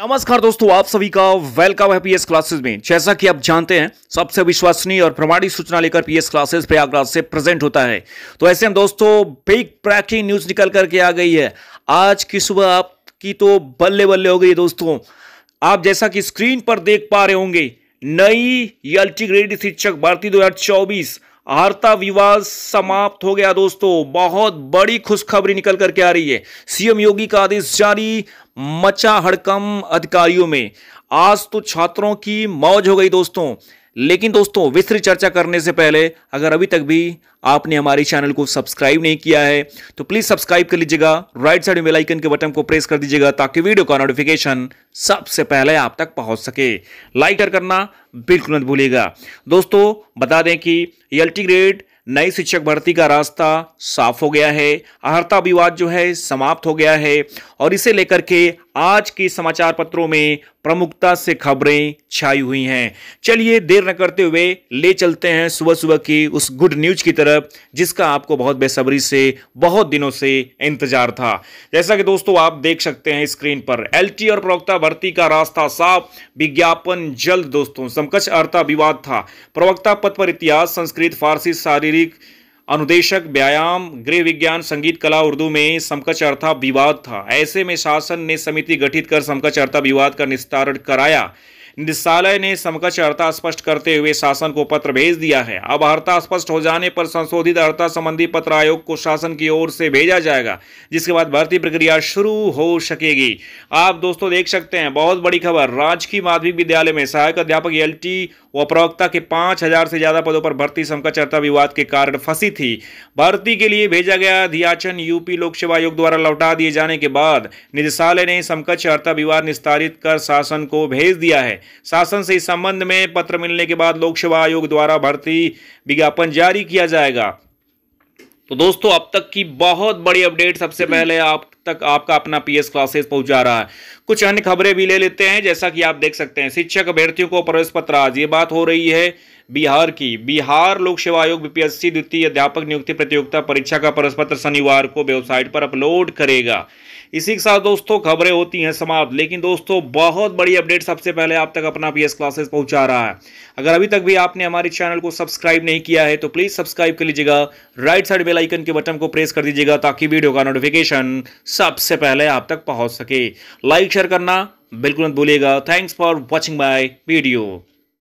नमस्कार दोस्तों आप सभी का वेलकम है पीएस क्लासेस में जैसा कि आप जानते हैं सबसे विश्वसनीय और प्रमाणित सूचना लेकर पीएस क्लासेस प्रयागराज से प्रेजेंट होता है तो ऐसे में दोस्तों बिग ब्रेकिंग न्यूज निकल करके आ गई है आज की सुबह आपकी तो बल्ले बल्ले हो गई दोस्तों आप जैसा कि स्क्रीन पर देख पा रहे होंगे नई एल ग्रेड शिक्षक भारतीय दो आर्ता विवाद समाप्त हो गया दोस्तों बहुत बड़ी खुशखबरी निकल करके आ रही है सीएम योगी का आदेश जारी मचा हड़कम अधिकारियों में आज तो छात्रों की मौज हो गई दोस्तों लेकिन दोस्तों विस्तृत चर्चा करने से पहले अगर अभी तक भी आपने हमारे चैनल को सब्सक्राइब नहीं किया है तो प्लीज सब्सक्राइब कर लीजिएगा राइट साइड में आइकन के बटन को प्रेस कर दीजिएगा ताकि वीडियो का नोटिफिकेशन सबसे पहले आप तक पहुंच सके लाइक करना बिल्कुल मत भूलिएगा दोस्तों बता दें कि एल ग्रेड नई शिक्षक भर्ती का रास्ता साफ हो गया है अहर्ता विवाद जो है समाप्त हो गया है और इसे लेकर के आज के समाचार पत्रों में प्रमुखता से खबरें छाई हुई हैं चलिए देर न करते हुए ले चलते हैं सुबह सुबह की उस गुड न्यूज की तरफ जिसका आपको बहुत बेसब्री से बहुत दिनों से इंतजार था जैसा कि दोस्तों आप देख सकते हैं स्क्रीन पर एलटी और प्रवक्ता भर्ती का रास्ता साफ विज्ञापन जल्द दोस्तों समकक्ष अर्था विवाद था प्रवक्ता पद पर इतिहास संस्कृत फारसी शारीरिक अनुदेशक व्यायाम गृह विज्ञान संगीत कला उर्दू में समकक्ष अर्था विवाद था ऐसे में शासन ने समिति गठित कर समकक्ष अर्था विवाद का निस्तारण कराया निदेशालय ने समकक्ष अर्था स्पष्ट करते हुए शासन को पत्र भेज दिया है अब अर्था स्पष्ट हो जाने पर संशोधित अर्था संबंधी पत्र आयोग को शासन की ओर से भेजा जाएगा जिसके बाद भर्ती प्रक्रिया शुरू हो सकेगी आप दोस्तों देख सकते हैं बहुत बड़ी खबर राजकीय माध्यमिक विद्यालय में सहायक अध्यापक एल व प्रवक्ता के पाँच हजार से ज्यादा पदों पर भर्ती समकक्ष अर्था विवाद के कारण फंसी थी भर्ती के लिए भेजा गया अधियाचन यूपी लोक सेवा आयोग द्वारा लौटा दिए जाने के बाद निदेशालय ने समकक्ष अर्था विवाद निस्तारित कर शासन को भेज दिया है शासन से इस संबंध में पत्र मिलने के बाद लोक सेवा आयोग द्वारा भर्ती विज्ञापन जारी किया जाएगा तो दोस्तों अब तक की बहुत बड़ी अपडेट सबसे पहले आप तक आपका अपना पीएस क्लासेस पहुंचा रहा है कुछ अन्य खबरें भी ले लेते हैं जैसा कि आप देख सकते हैं शिक्षक अभ्यर्थियों को प्रवेश पत्र आज ये बात हो रही है बिहार की बिहार लोक सेवा आयोग बीपीएससी द्वितीय अध्यापक नियुक्ति प्रतियोगिता परीक्षा का प्रवेश पत्र शनिवार को वेबसाइट पर अपलोड करेगा इसी के साथ दोस्तों खबरें होती हैं समाप्त लेकिन दोस्तों बहुत बड़ी अपडेट सबसे पहले आप तक अपना पीएस क्लासेस पहुंचा रहा है अगर अभी तक भी आपने हमारे चैनल को सब्सक्राइब नहीं किया है तो प्लीज सब्सक्राइब कर लीजिएगा राइट साइड बेलाइकन के बटन को प्रेस कर दीजिएगा ताकि वीडियो का नोटिफिकेशन सबसे पहले आप तक पहुंच सके लाइक शेयर करना बिल्कुल मत भूलिएगा thanks for watching my video